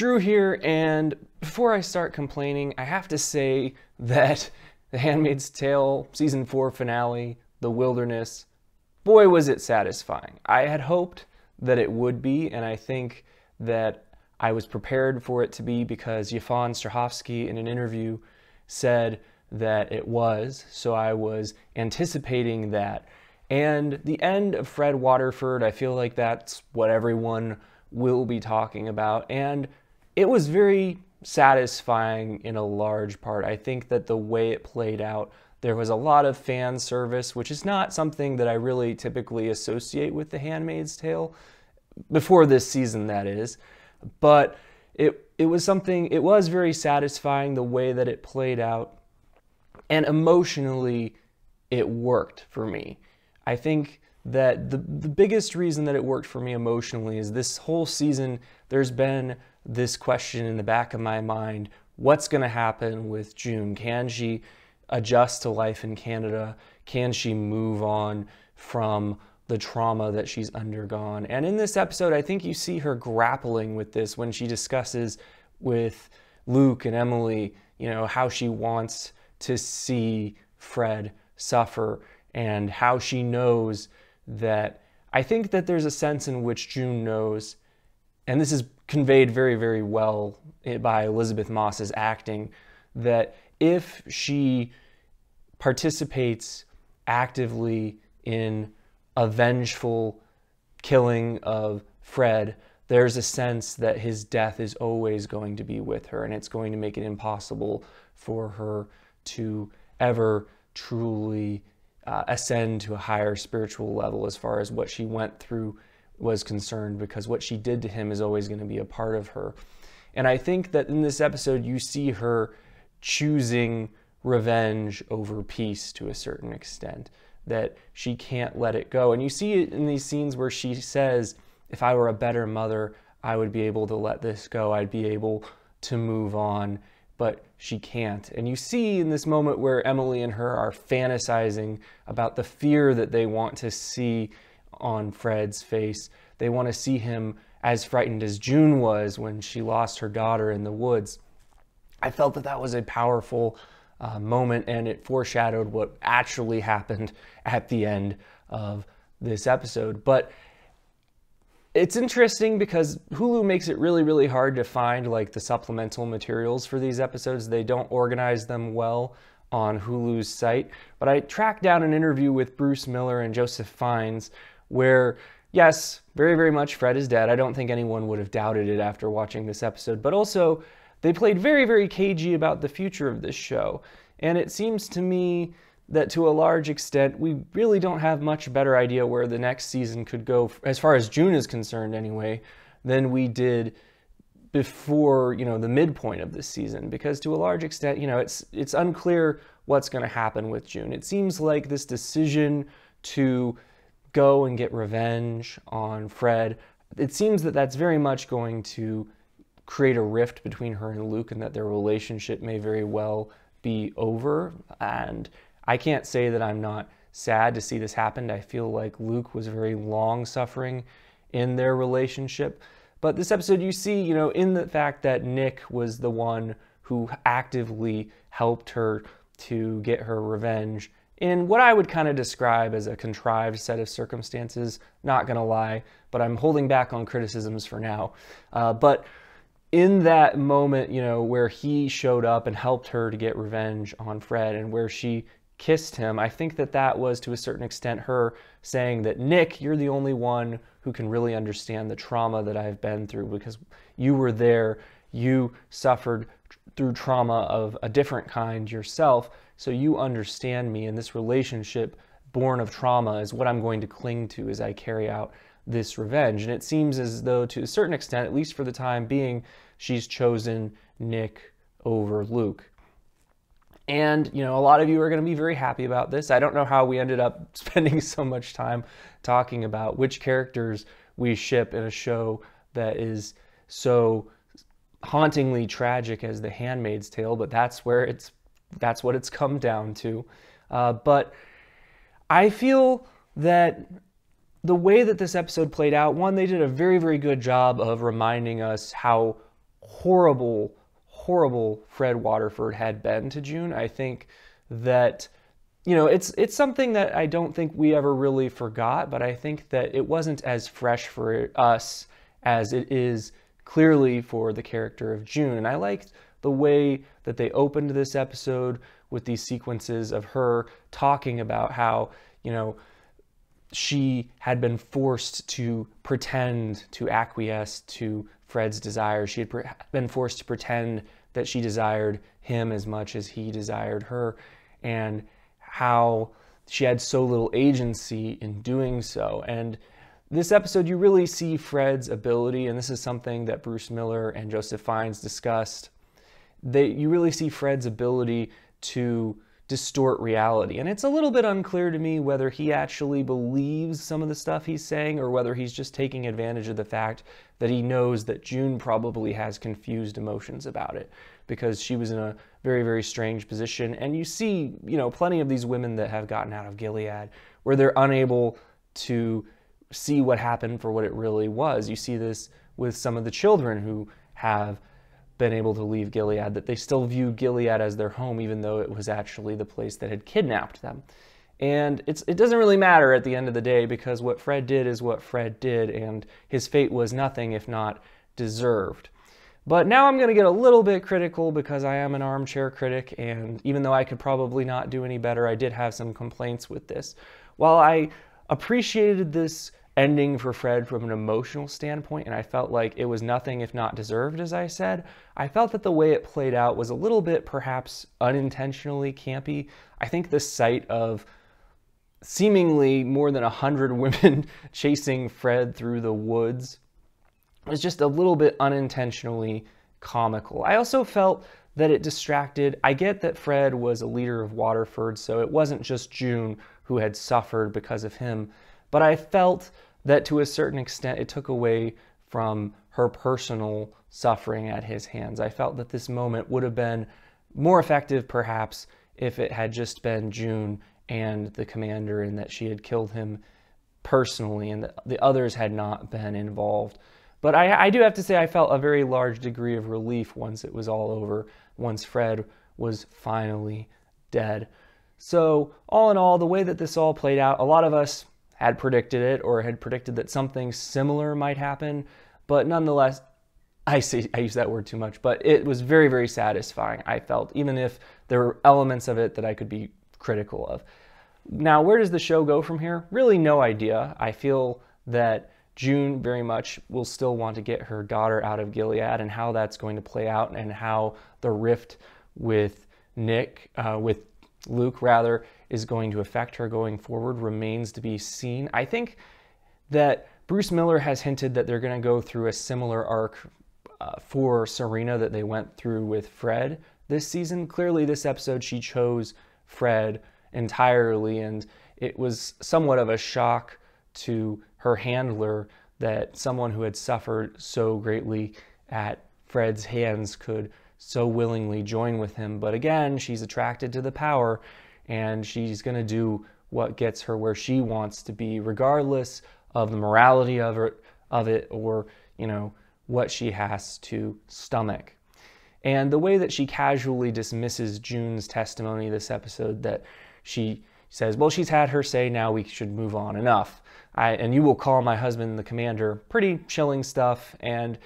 Drew here, and before I start complaining, I have to say that The Handmaid's Tale Season 4 finale, The Wilderness, boy was it satisfying. I had hoped that it would be, and I think that I was prepared for it to be because Yafan Strahovski in an interview said that it was, so I was anticipating that. And the end of Fred Waterford, I feel like that's what everyone will be talking about. And it was very satisfying in a large part. I think that the way it played out, there was a lot of fan service, which is not something that I really typically associate with The Handmaid's Tale, before this season, that is. But it, it was something, it was very satisfying the way that it played out. And emotionally, it worked for me. I think that the, the biggest reason that it worked for me emotionally is this whole season, there's been this question in the back of my mind what's going to happen with June? Can she adjust to life in Canada? Can she move on from the trauma that she's undergone? And in this episode, I think you see her grappling with this when she discusses with Luke and Emily, you know, how she wants to see Fred suffer and how she knows that. I think that there's a sense in which June knows and this is conveyed very, very well by Elizabeth Moss's acting, that if she participates actively in a vengeful killing of Fred, there's a sense that his death is always going to be with her and it's going to make it impossible for her to ever truly uh, ascend to a higher spiritual level as far as what she went through was concerned because what she did to him is always going to be a part of her. And I think that in this episode, you see her choosing revenge over peace to a certain extent, that she can't let it go. And you see it in these scenes where she says, If I were a better mother, I would be able to let this go, I'd be able to move on. But she can't. And you see in this moment where Emily and her are fantasizing about the fear that they want to see on Fred's face. They want to see him as frightened as June was when she lost her daughter in the woods. I felt that that was a powerful uh, moment and it foreshadowed what actually happened at the end of this episode. But it's interesting because Hulu makes it really, really hard to find like the supplemental materials for these episodes. They don't organize them well on Hulu's site. But I tracked down an interview with Bruce Miller and Joseph Fiennes where yes, very, very much Fred is dead. I don't think anyone would have doubted it after watching this episode, but also they played very, very cagey about the future of this show. And it seems to me that to a large extent, we really don't have much better idea where the next season could go, as far as June is concerned anyway, than we did before you know the midpoint of this season because to a large extent you know it's it's unclear what's going to happen with June. It seems like this decision to go and get revenge on Fred, it seems that that's very much going to create a rift between her and Luke and that their relationship may very well be over. And I can't say that I'm not sad to see this happen. I feel like Luke was very long suffering in their relationship. But this episode, you see, you know, in the fact that Nick was the one who actively helped her to get her revenge in what I would kind of describe as a contrived set of circumstances, not gonna lie, but I'm holding back on criticisms for now. Uh, but in that moment, you know, where he showed up and helped her to get revenge on Fred and where she kissed him, I think that that was to a certain extent her saying that, Nick, you're the only one who can really understand the trauma that I've been through because you were there, you suffered through trauma of a different kind yourself so you understand me and this relationship born of trauma is what I'm going to cling to as I carry out this revenge. And it seems as though, to a certain extent, at least for the time being, she's chosen Nick over Luke. And, you know, a lot of you are going to be very happy about this. I don't know how we ended up spending so much time talking about which characters we ship in a show that is so hauntingly tragic as The Handmaid's Tale, but that's where it's that's what it's come down to. Uh, but I feel that the way that this episode played out, one, they did a very, very good job of reminding us how horrible, horrible Fred Waterford had been to June. I think that you know it's it's something that I don't think we ever really forgot, but I think that it wasn't as fresh for us as it is clearly for the character of June. And I liked the way that they opened this episode with these sequences of her talking about how, you know, she had been forced to pretend to acquiesce to Fred's desire. She had pre- been forced to pretend that she desired him as much as he desired her, and how she had so little agency in doing so. And this episode, you really see Fred's ability, and this is something that Bruce Miller and Joseph Fiennes discussed they, you really see Fred's ability to distort reality. And it's a little bit unclear to me whether he actually believes some of the stuff he's saying or whether he's just taking advantage of the fact that he knows that June probably has confused emotions about it because she was in a very, very strange position. And you see, you know, plenty of these women that have gotten out of Gilead where they're unable to see what happened for what it really was. You see this with some of the children who have been able to leave Gilead, that they still view Gilead as their home, even though it was actually the place that had kidnapped them. And it doesn't really matter at the end of the day because what Fred did is what Fred did, and his fate was nothing if not deserved. But now I'm going to get a little bit critical because I am an armchair critic, and even though I could probably not do any better, I did have some complaints with this. While I appreciated this ending for Fred from an emotional standpoint, and I felt like it was nothing if not deserved, as I said. I felt that the way it played out was a little bit perhaps unintentionally campy. I think the sight of seemingly more than a hundred women chasing Fred through the woods was just a little bit unintentionally comical. I also felt that it distracted. I get that Fred was a leader of Waterford, so it wasn't just June who had suffered because of him, but I felt that to a certain extent it took away from her personal suffering at his hands. I felt that this moment would have been more effective perhaps if it had just been June and the commander and that she had killed him personally and the others had not been involved. But I, I do have to say I felt a very large degree of relief once it was all over, once Fred was finally dead. So all in all, the way that this all played out, a lot of us had predicted it or had predicted that something similar might happen. But nonetheless, I say I use that word too much, but it was very, very satisfying, I felt, even if there were elements of it that I could be critical of. Now, where does the show go from here? Really no idea. I feel that June very much will still want to get her daughter out of Gilead and how that's going to play out and how the rift with Nick, uh, with Luke rather is going to affect her going forward remains to be seen. I think that Bruce Miller has hinted that they're going to go through a similar arc uh, for Serena that they went through with Fred this season. Clearly, this episode she chose Fred entirely, and it was somewhat of a shock to her handler that someone who had suffered so greatly at Fred's hands could so willingly join with him. But again, she's attracted to the power and she's going to do what gets her where she wants to be, regardless of the morality of, it, of it or, you know, what she has to stomach. And the way that she casually dismisses June's testimony this episode, that she says, Well, she's had her say, now we should move on enough. I, and you will call my husband the commander. Pretty chilling stuff. And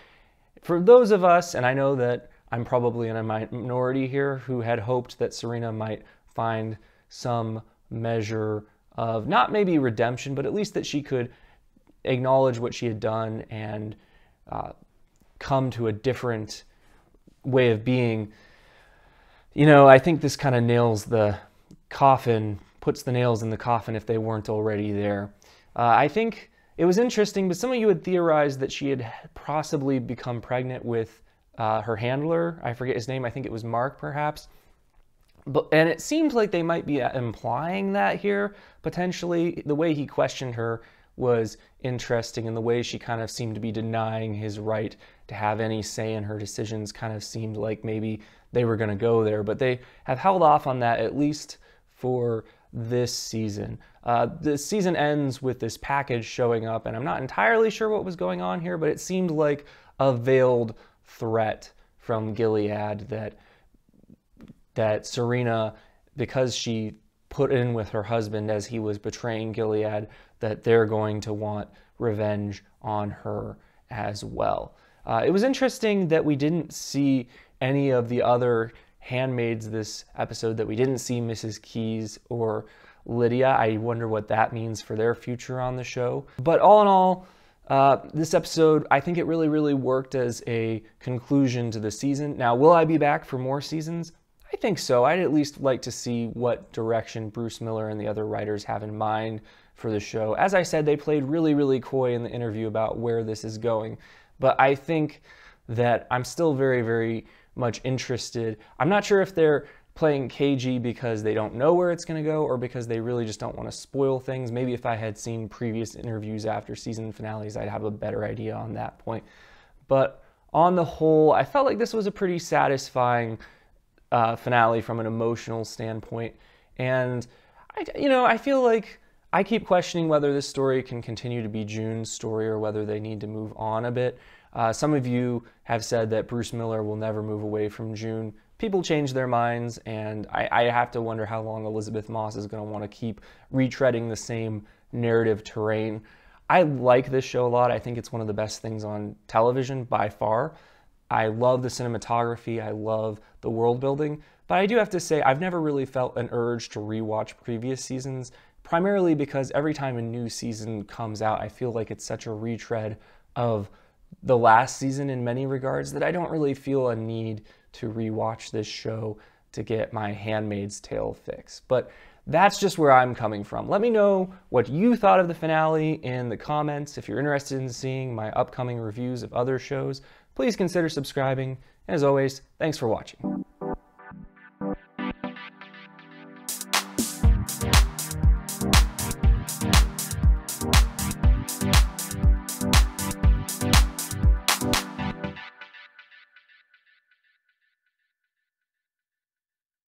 for those of us, and I know that I'm probably in a minority here who had hoped that Serena might find some measure of not maybe redemption, but at least that she could acknowledge what she had done and uh, come to a different way of being. You know, I think this kind of nails the coffin, puts the nails in the coffin if they weren't already there. Uh, I think it was interesting, but some of you had theorized that she had possibly become pregnant with uh, her handler. I forget his name. I think it was Mark, perhaps. But, and it seems like they might be uh, implying that here potentially. The way he questioned her was interesting, and the way she kind of seemed to be denying his right to have any say in her decisions kind of seemed like maybe they were going to go there. But they have held off on that at least for this season. Uh, the season ends with this package showing up, and I'm not entirely sure what was going on here, but it seemed like a veiled threat from Gilead that that Serena, because she put in with her husband as he was betraying Gilead, that they're going to want revenge on her as well. Uh, it was interesting that we didn't see any of the other handmaids this episode, that we didn't see Mrs. Keys or Lydia. I wonder what that means for their future on the show. But all in all, uh, this episode, I think it really, really worked as a conclusion to the season. Now, will I be back for more seasons? I think so. I'd at least like to see what direction Bruce Miller and the other writers have in mind for the show. As I said, they played really, really coy in the interview about where this is going. But I think that I'm still very, very much interested. I'm not sure if they're playing KG because they don't know where it's going to go or because they really just don't want to spoil things. Maybe if I had seen previous interviews after season finales, I'd have a better idea on that point. But on the whole, I felt like this was a pretty satisfying uh, finale from an emotional standpoint. And, I, you know, I feel like I keep questioning whether this story can continue to be June's story or whether they need to move on a bit. Uh, some of you have said that Bruce Miller will never move away from June people change their minds, and I, I have to wonder how long Elizabeth Moss is going to want to keep retreading the same narrative terrain. I like this show a lot. I think it's one of the best things on television by far. I love the cinematography, I love the world building, but I do have to say I've never really felt an urge to rewatch previous seasons, primarily because every time a new season comes out, I feel like it's such a retread of the last season in many regards that I don't really feel a need to rewatch this show to get my Handmaid's Tale fix. But that's just where I'm coming from. Let me know what you thought of the finale in the comments. If you're interested in seeing my upcoming reviews of other shows, please consider subscribing. As always, thanks for watching.